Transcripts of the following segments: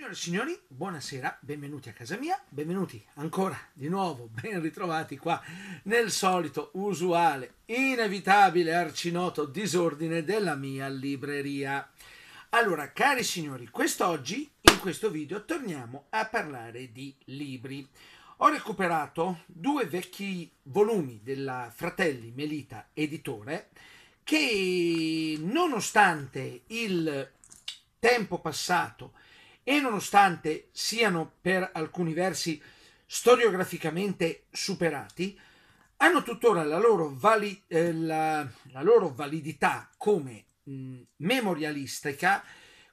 Signore e signori, buonasera, benvenuti a casa mia, benvenuti ancora di nuovo, ben ritrovati qua nel solito, usuale, inevitabile, arcinoto disordine della mia libreria. Allora, cari signori, quest'oggi, in questo video, torniamo a parlare di libri. Ho recuperato due vecchi volumi della Fratelli Melita Editore che, nonostante il tempo passato, e nonostante siano per alcuni versi storiograficamente superati, hanno tuttora la loro, vali, eh, la, la loro validità come mh, mm, memorialistica,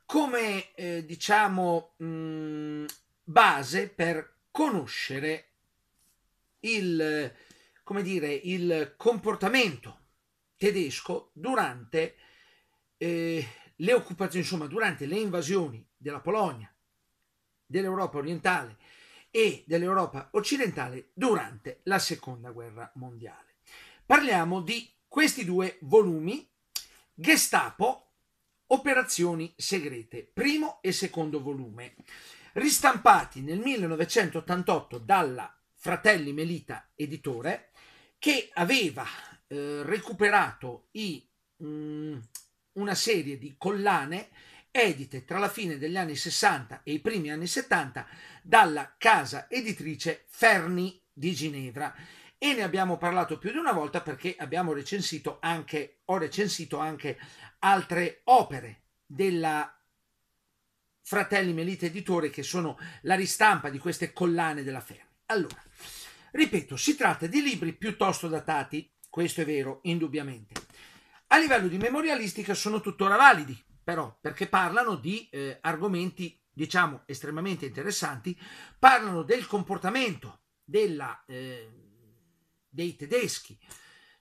come eh, diciamo mh, mm, base per conoscere il, come dire, il comportamento tedesco durante eh, le occupazioni, insomma, durante le invasioni della Polonia, dell'Europa orientale e dell'Europa occidentale durante la Seconda Guerra Mondiale. Parliamo di questi due volumi, Gestapo, Operazioni Segrete, primo e secondo volume, ristampati nel 1988 dalla Fratelli Melita Editore, che aveva eh, recuperato i, mh, mm, una serie di collane edite tra la fine degli anni 60 e i primi anni 70 dalla casa editrice Ferni di Ginevra e ne abbiamo parlato più di una volta perché abbiamo recensito anche, ho recensito anche altre opere della Fratelli Melite Editore che sono la ristampa di queste collane della Fermi. Allora, ripeto, si tratta di libri piuttosto datati, questo è vero, indubbiamente. A livello di memorialistica sono tuttora validi, però, perché parlano di eh, argomenti, diciamo, estremamente interessanti, parlano del comportamento della, eh, dei tedeschi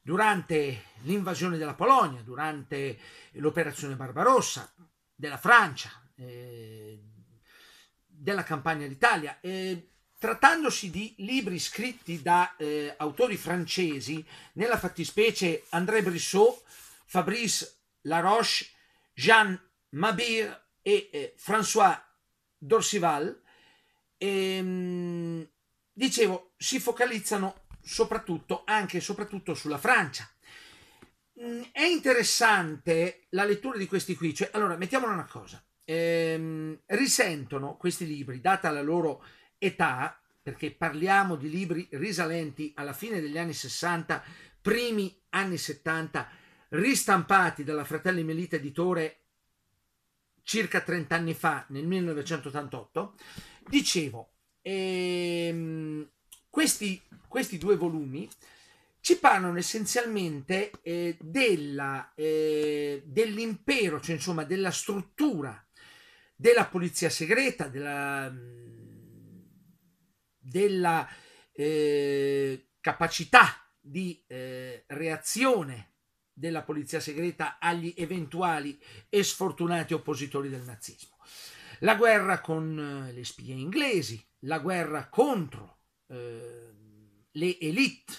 durante l'invasione della Polonia, durante l'operazione Barbarossa, della Francia, eh, della campagna d'Italia. Eh, trattandosi di libri scritti da eh, autori francesi, nella fattispecie André Brissot, Fabrice Laroche Jean Mabir e eh, François Dorsival, ehm, dicevo, si focalizzano soprattutto, anche e soprattutto sulla Francia. Mm, è interessante la lettura di questi qui, cioè, allora, mettiamola una cosa, ehm, risentono questi libri, data la loro età, perché parliamo di libri risalenti alla fine degli anni 60, primi anni 70, ristampati dalla Fratelli Melita Editore circa 30 anni fa, nel 1988, dicevo, ehm, questi, questi, due volumi ci parlano essenzialmente eh, della, eh, dell'impero, cioè insomma della struttura della polizia segreta, della, mm, della eh, capacità di eh, reazione della polizia segreta agli eventuali e sfortunati oppositori del nazismo. La guerra con eh, le spie inglesi, la guerra contro eh, le elite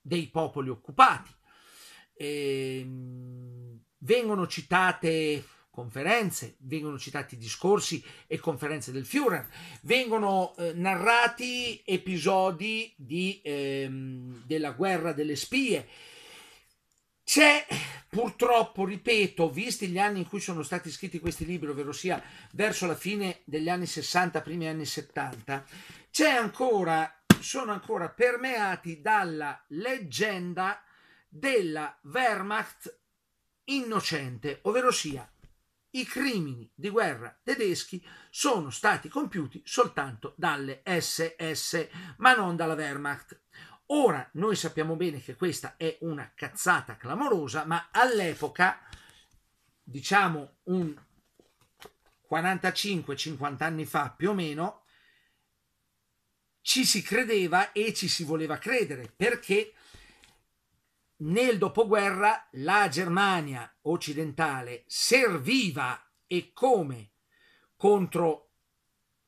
dei popoli occupati. E, ehm, vengono citate conferenze, vengono citati discorsi e conferenze del Führer, vengono eh, narrati episodi di, ehm, della guerra delle spie, c'è purtroppo, ripeto, visti gli anni in cui sono stati scritti questi libri, ovvero sia verso la fine degli anni 60, primi anni 70, c'è ancora, sono ancora permeati dalla leggenda della Wehrmacht innocente, ovvero sia i crimini di guerra tedeschi sono stati compiuti soltanto dalle SS, ma non dalla Wehrmacht. Ora noi sappiamo bene che questa è una cazzata clamorosa, ma all'epoca, diciamo un 45-50 anni fa più o meno, ci si credeva e ci si voleva credere perché nel dopoguerra la Germania occidentale serviva e come contro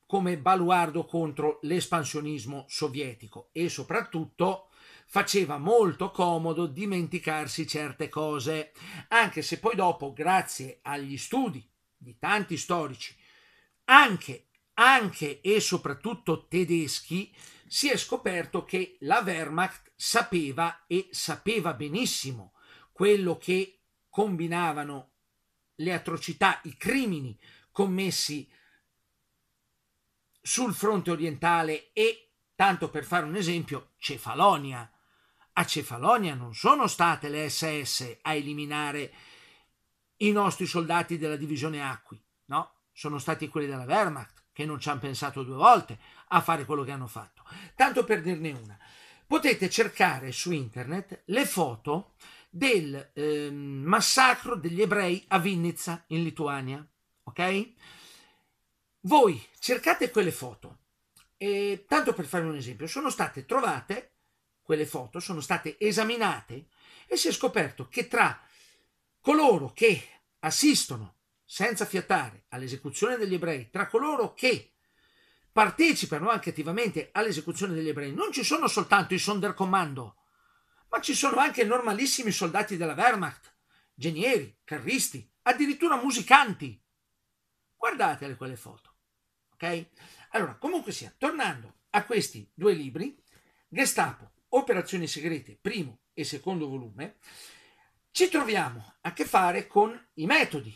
come baluardo contro l'espansionismo sovietico e soprattutto faceva molto comodo dimenticarsi certe cose, anche se poi dopo, grazie agli studi di tanti storici, anche, anche e soprattutto tedeschi, si è scoperto che la Wehrmacht sapeva e sapeva benissimo quello che combinavano le atrocità, i crimini commessi sul fronte orientale e, tanto per fare un esempio, Cefalonia. A Cefalonia non sono state le SS a eliminare i nostri soldati della divisione Acqui, no? Sono stati quelli della Wehrmacht che non ci hanno pensato due volte a fare quello che hanno fatto. Tanto per dirne una, potete cercare su internet le foto del eh, massacro degli ebrei a Vinnytsia in Lituania, ok? Voi cercate quelle foto, e, tanto per fare un esempio, sono state trovate, quelle foto sono state esaminate e si è scoperto che tra coloro che assistono senza fiatare all'esecuzione degli ebrei, tra coloro che partecipano anche attivamente all'esecuzione degli ebrei, non ci sono soltanto i Sonderkommando, ma ci sono anche normalissimi soldati della Wehrmacht, genieri, carristi, addirittura musicanti. guardate quelle foto. Ok? Allora, comunque sia, tornando a questi due libri, Gestapo, Operazioni Segrete, primo e secondo volume, ci troviamo a che fare con i metodi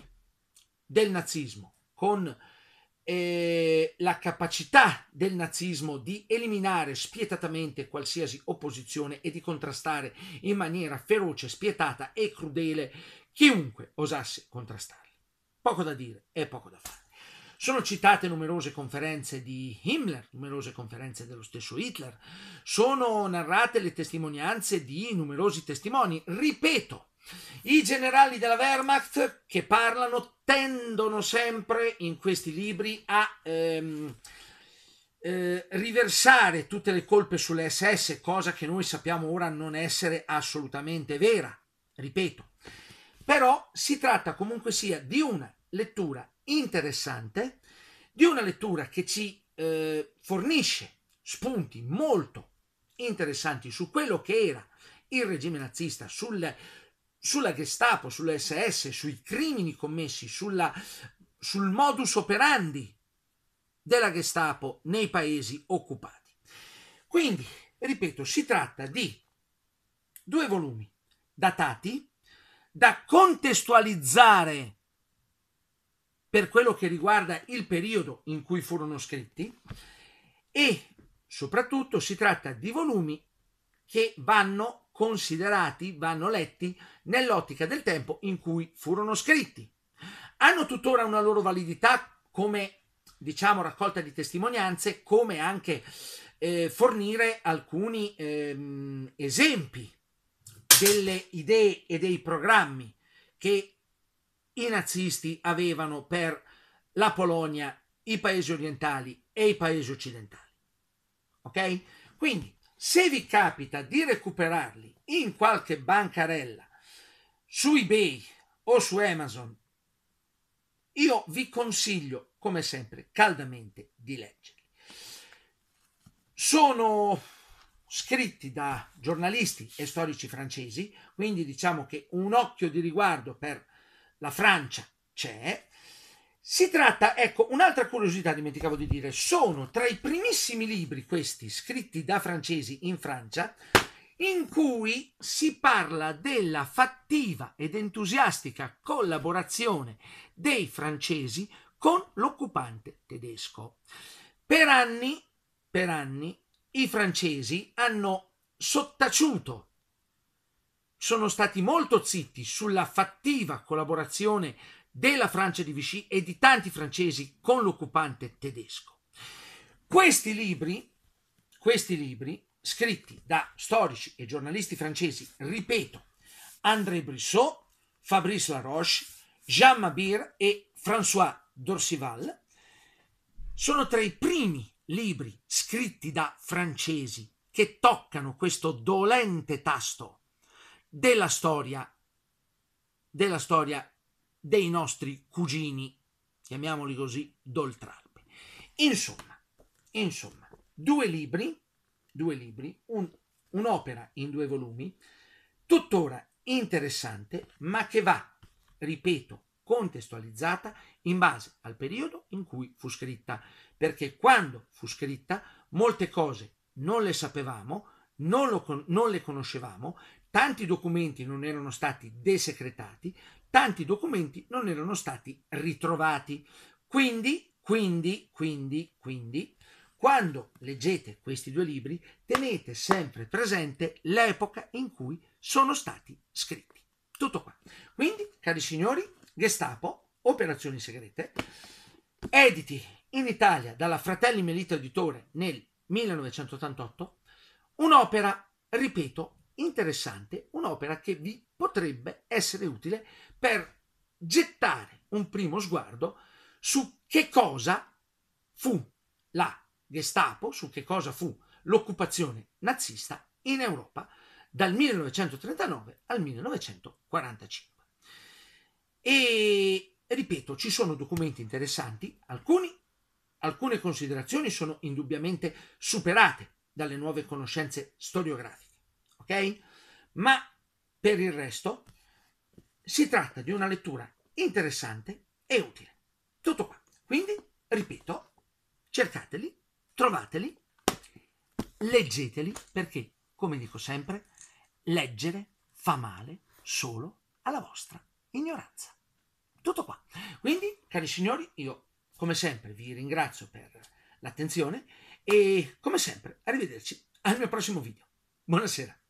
del nazismo, con eh, la capacità del nazismo di eliminare spietatamente qualsiasi opposizione e di contrastare in maniera feroce, spietata e crudele chiunque osasse contrastarli. Poco da dire e poco da fare. Sono citate numerose conferenze di Himmler, numerose conferenze dello stesso Hitler, sono narrate le testimonianze di numerosi testimoni. Ripeto, i generali della Wehrmacht che parlano tendono sempre in questi libri a ehm, eh, riversare tutte le colpe sulle SS, cosa che noi sappiamo ora non essere assolutamente vera, ripeto. Però si tratta comunque sia di una lettura interessante di una lettura che ci eh, fornisce spunti molto interessanti su quello che era il regime nazista, sul, sulla Gestapo, sull'SS, sui crimini commessi, sulla, sul modus operandi della Gestapo nei paesi occupati. Quindi, ripeto, si tratta di due volumi datati da contestualizzare per quello che riguarda il periodo in cui furono scritti e soprattutto si tratta di volumi che vanno considerati, vanno letti nell'ottica del tempo in cui furono scritti. Hanno tuttora una loro validità come diciamo raccolta di testimonianze, come anche eh, fornire alcuni eh, esempi delle idee e dei programmi che i nazisti avevano per la Polonia, i paesi orientali e i paesi occidentali. Ok? Quindi, se vi capita di recuperarli in qualche bancarella su eBay o su Amazon, io vi consiglio, come sempre, caldamente di leggerli. Sono scritti da giornalisti e storici francesi, quindi diciamo che un occhio di riguardo per la Francia c'è. Si tratta, ecco, un'altra curiosità dimenticavo di dire, sono tra i primissimi libri questi scritti da francesi in Francia in cui si parla della fattiva ed entusiastica collaborazione dei francesi con l'occupante tedesco. Per anni, per anni i francesi hanno sottaciuto sono stati molto zitti sulla fattiva collaborazione della Francia di Vichy e di tanti francesi con l'occupante tedesco. Questi libri, questi libri scritti da storici e giornalisti francesi, ripeto, André Brissot, Fabrice Laroche, Jean Mabir e François Dorsival, sono tra i primi libri scritti da francesi che toccano questo dolente tasto della storia, della storia dei nostri cugini, chiamiamoli così, d'Oltralpe. Insomma, insomma, due libri, due libri, un, un'opera in due volumi, tuttora interessante, ma che va, ripeto, contestualizzata in base al periodo in cui fu scritta, perché quando fu scritta molte cose non le sapevamo, non, lo, non le conoscevamo, tanti documenti non erano stati desecretati, tanti documenti non erano stati ritrovati. Quindi, quindi, quindi, quindi, quando leggete questi due libri, tenete sempre presente l'epoca in cui sono stati scritti. Tutto qua. Quindi, cari signori, Gestapo, operazioni segrete, editi in Italia dalla Fratelli Melita Editore nel 1988, un'opera, ripeto, interessante, un'opera che vi potrebbe essere utile per gettare un primo sguardo su che cosa fu la Gestapo, su che cosa fu l'occupazione nazista in Europa dal 1939 al 1945. E ripeto, ci sono documenti interessanti, alcuni, alcune considerazioni sono indubbiamente superate dalle nuove conoscenze storiografiche ok? Ma per il resto si tratta di una lettura interessante e utile. Tutto qua. Quindi, ripeto, cercateli, trovateli, leggeteli perché, come dico sempre, leggere fa male solo alla vostra ignoranza. Tutto qua. Quindi, cari signori, io come sempre vi ringrazio per l'attenzione e come sempre arrivederci al mio prossimo video. Buonasera.